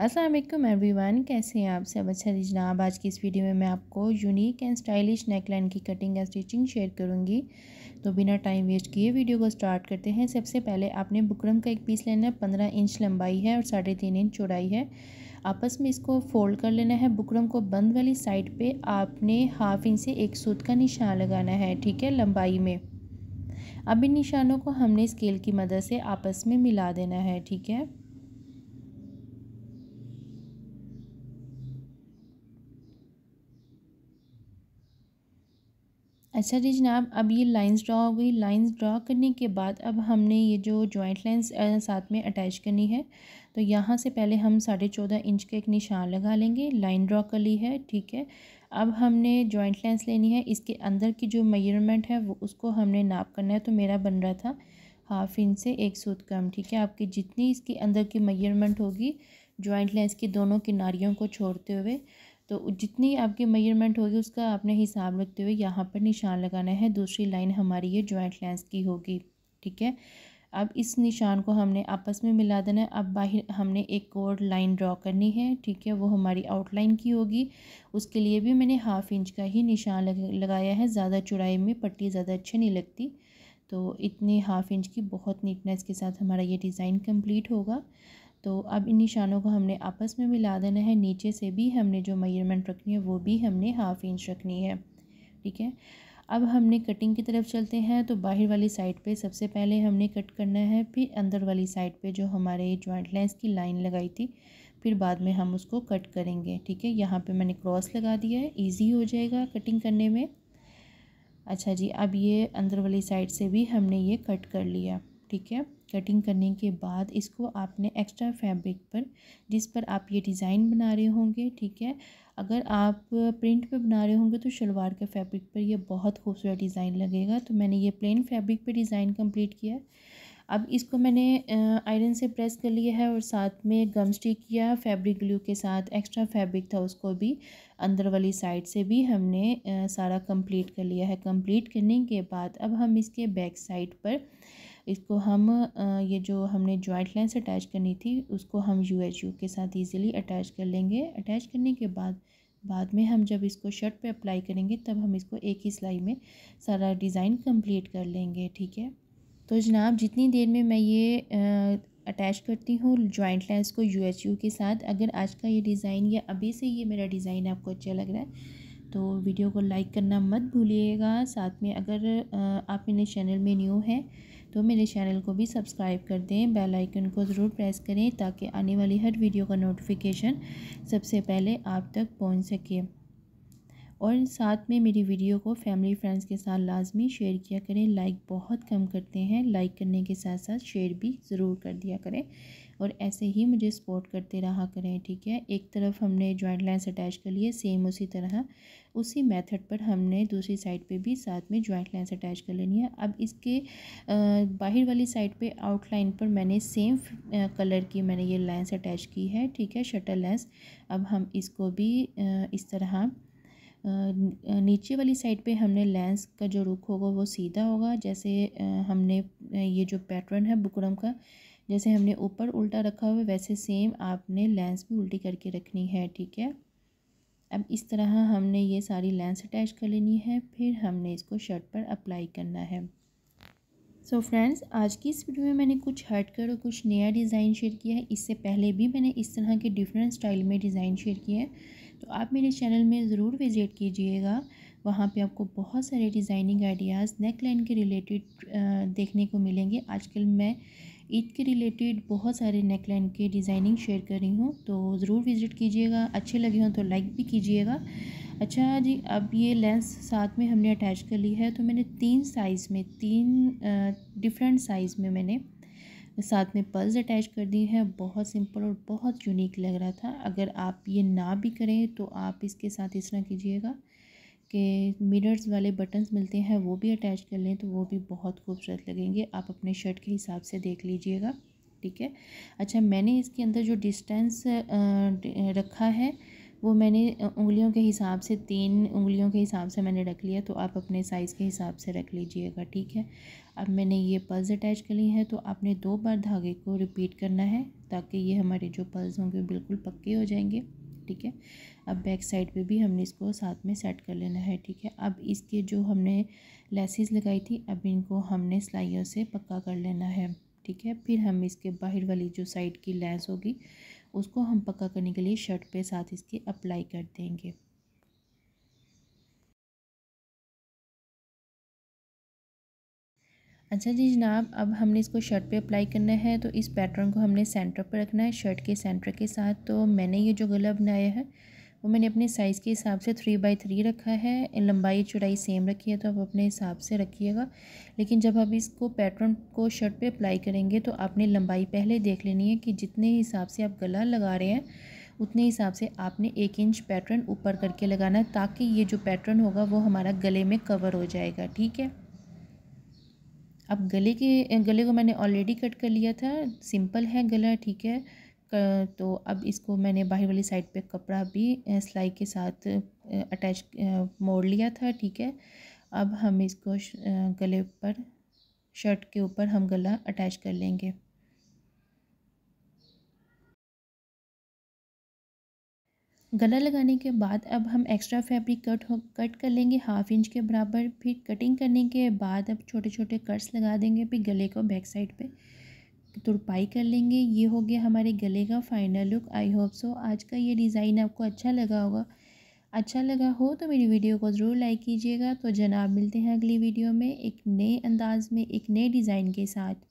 Aslam everyone कैसे हैं आप सब अच्छा जी जनाब आज की इस वीडियो में मैं आपको यूनिक एंड स्टाइलिश नेकलाइन की कटिंग या स्टिचिंग शेयर करूंगी तो बिना टाइम वेस्ट किए वीडियो को स्टार्ट करते हैं सबसे पहले आपने बुकरम का एक पीस लेना है पंद्रह इंच लंबाई है और साढ़े तीन इंच चौड़ाई है आपस में इसको फोल्ड कर लेना है बुकरम को बंद वाली साइड पर आपने हाफ इंच से एक सूत का निशान लगाना है ठीक है लंबाई में अब इन निशानों को हमने स्केल की मदद से आपस में मिला देना है ठीक है अच्छा जी जनाब अब ये लाइंस ड्रा हो गई लाइंस ड्रा करने के बाद अब हमने ये जो जॉइंट लाइंस साथ में अटैच करनी है तो यहाँ से पहले हम साढ़े चौदह इंच का एक निशान लगा लेंगे लाइन ड्रा कर ली है ठीक है अब हमने जॉइंट लाइंस लेनी है इसके अंदर की जो मेजरमेंट है वो उसको हमने नाप करना है तो मेरा बन रहा था हाफ इंच से एक सूद कम ठीक है आपकी जितनी इसके अंदर की मेजरमेंट होगी जॉइंट लेंस की दोनों किनारियों को छोड़ते हुए तो जितनी आपकी मेजरमेंट होगी उसका आपने हिसाब रखते हुए यहाँ पर निशान लगाना है दूसरी लाइन हमारी ये जॉइंट लेंस की होगी ठीक है अब इस निशान को हमने आपस में मिला देना है अब बाहर हमने एक और लाइन ड्रॉ करनी है ठीक है वो हमारी आउटलाइन की होगी उसके लिए भी मैंने हाफ़ इंच का ही निशान लग, लगाया है ज़्यादा चुड़ाई में पट्टी ज़्यादा अच्छी नहीं लगती तो इतनी हाफ़ इंच की बहुत नीटनेस के साथ हमारा ये डिज़ाइन कंप्लीट होगा तो अब इन निशानों को हमने आपस में मिला देना है नीचे से भी हमने जो मेजरमेंट रखनी है वो भी हमने हाफ इंच रखनी है ठीक है अब हमने कटिंग की तरफ चलते हैं तो बाहर वाली साइड पे सबसे पहले हमने कट करना है फिर अंदर वाली साइड पे जो हमारे जॉइंट लेंस की लाइन लगाई थी फिर बाद में हम उसको कट करेंगे ठीक है यहाँ पे मैंने क्रॉस लगा दिया है इजी हो जाएगा कटिंग करने में अच्छा जी अब ये अंदर वाली साइड से भी हमने ये कट कर लिया ठीक है कटिंग करने के बाद इसको आपने एक्स्ट्रा फैब्रिक पर जिस पर आप ये डिज़ाइन बना रहे होंगे ठीक है अगर आप प्रिंट पे बना रहे होंगे तो शलवार के फैब्रिक पर यह बहुत खूबसूरत डिज़ाइन लगेगा तो मैंने ये प्लेन फैब्रिक पे डिज़ाइन कंप्लीट किया अब इसको मैंने आयरन से प्रेस कर लिया है और साथ में गम स्टिक किया फैब्रिक ग्लू के साथ एक्स्ट्रा फैब्रिक था उसको भी अंदर वाली साइड से भी हमने सारा कंप्लीट कर लिया है कंप्लीट करने के बाद अब हम इसके बैक साइड पर इसको हम ये जो हमने जॉइंट लेंस अटैच करनी थी उसको हम यू एच यू के साथ ईजिली अटैच कर लेंगे अटैच करने के बाद बाद में हम जब इसको शर्ट पे अप्लाई करेंगे तब हम इसको एक ही सिलाई में सारा डिज़ाइन कंप्लीट कर लेंगे ठीक है तो जनाब जितनी देर में मैं ये अटैच करती हूँ जॉइंट लेंस को यू एच यू के साथ अगर आज का ये डिज़ाइन या अभी से ये मेरा डिज़ाइन आपको अच्छा लग रहा है तो वीडियो को लाइक करना मत भूलिएगा साथ में अगर आप मेरे चैनल में न्यू हैं तो मेरे चैनल को भी सब्सक्राइब कर दें बेल आइकन को ज़रूर प्रेस करें ताकि आने वाली हर वीडियो का नोटिफिकेशन सबसे पहले आप तक पहुंच सके और साथ में मेरी वीडियो को फैमिली फ्रेंड्स के साथ लाजमी शेयर किया करें लाइक बहुत कम करते हैं लाइक करने के साथ साथ शेयर भी ज़रूर कर दिया करें और ऐसे ही मुझे सपोर्ट करते रहा करें ठीक है एक तरफ हमने जॉइंट लाइन्स अटैच कर लिए सेम उसी तरह उसी मेथड पर हमने दूसरी साइड पे भी साथ में जॉइंट लाइन्स अटैच कर लेनी है अब इसके बाहर वाली साइड पे आउटलाइन पर मैंने सेम कलर की मैंने ये लाइन्स अटैच की है ठीक है शटर लेंस अब हम इसको भी इस तरह नीचे वाली साइड पे हमने लेंस का जो रुख होगा वो सीधा होगा जैसे हमने ये जो पैटर्न है बुकरम का जैसे हमने ऊपर उल्टा रखा हुआ वैसे सेम आपने लेंस भी उल्टी करके रखनी है ठीक है अब इस तरह हमने ये सारी लेंस अटैच कर लेनी है फिर हमने इसको शर्ट पर अप्लाई करना है सो so फ्रेंड्स आज की इस वीडियो में मैंने कुछ हट कर और कुछ नया डिज़ाइन शेयर किया है इससे पहले भी मैंने इस तरह के डिफरेंट स्टाइल में डिज़ाइन शेयर किया है तो आप मेरे चैनल में ज़रूर विज़िट कीजिएगा वहाँ पे आपको बहुत सारे डिज़ाइनिंग आइडियाज़ नेक लाइन के रिलेटेड देखने को मिलेंगे आजकल मैं ईद के रिलेटेड बहुत सारे नेक लाइन के डिज़ाइनिंग शेयर कर रही हूँ तो ज़रूर विज़िट कीजिएगा अच्छे लगे हों तो लाइक भी कीजिएगा अच्छा जी अब ये लेंस साथ में हमने अटैच कर ली है तो मैंने तीन साइज़ में तीन डिफरेंट साइज़ में मैंने साथ में पल्स अटैच कर दी है बहुत सिंपल और बहुत यूनिक लग रहा था अगर आप ये ना भी करें तो आप इसके साथ इस तरह कीजिएगा कि मिरर्स वाले बटन्स मिलते हैं वो भी अटैच कर लें तो वो भी बहुत खूबसूरत लगेंगे आप अपने शर्ट के हिसाब से देख लीजिएगा ठीक है अच्छा मैंने इसके अंदर जो डिस्टेंस रखा है वो मैंने उंगलियों के हिसाब से तीन उंगलियों के हिसाब से मैंने रख लिया तो आप अपने साइज़ के हिसाब से रख लीजिएगा ठीक है अब मैंने ये पल्स अटैच कर ली है तो आपने दो बार धागे को रिपीट करना है ताकि ये हमारे जो पल्स होंगे बिल्कुल पक्के हो जाएंगे ठीक है अब बैक साइड पे भी हमने इसको साथ में सेट कर लेना है ठीक है अब इसके जो हमने लेसिस लगाई थी अब इनको हमने सिलाइयों से पक्का कर लेना है ठीक है फिर हम इसके बाहर वाली जो साइड की लेंस होगी उसको हम पक्का करने के लिए शर्ट पे साथ इसके अप्लाई कर देंगे अच्छा जी जनाब अब हमने इसको शर्ट पे अप्लाई करना है तो इस पैटर्न को हमने सेंटर पर रखना है शर्ट के सेंटर के साथ तो मैंने ये जो गला बनाया है वो मैंने अपने साइज़ के हिसाब से थ्री बाई थ्री रखा है लंबाई चौड़ाई सेम रखी है तो आप अपने हिसाब से रखिएगा लेकिन जब आप इसको पैटर्न को शर्ट पे अप्लाई करेंगे तो आपने लंबाई पहले देख लेनी है कि जितने हिसाब से आप गला लगा रहे हैं उतने हिसाब से आपने एक इंच पैटर्न ऊपर करके लगाना है ताकि ये जो पैटर्न होगा वो हमारा गले में कवर हो जाएगा ठीक है अब गले के गले को मैंने ऑलरेडी कट कर लिया था सिंपल है गला ठीक है तो अब इसको मैंने बाहर वाली साइड पे कपड़ा भी सिलाई के साथ अटैच मोड़ लिया था ठीक है अब हम इसको गले पर शर्ट के ऊपर हम गला अटैच कर लेंगे गला लगाने के बाद अब हम एक्स्ट्रा फैब्रिक कट हो कट कर लेंगे हाफ इंच के बराबर फिर कटिंग करने के बाद अब छोटे छोटे कट्स लगा देंगे फिर गले को बैक साइड पे तुरपाई कर लेंगे ये हो गया हमारे गले का final look I hope so आज का ये डिज़ाइन आपको अच्छा लगा होगा अच्छा लगा हो तो मेरी वीडियो को ज़रूर लाइक कीजिएगा तो जनाब मिलते हैं अगली वीडियो में एक नए अंदाज़ में एक नए डिज़ाइन के साथ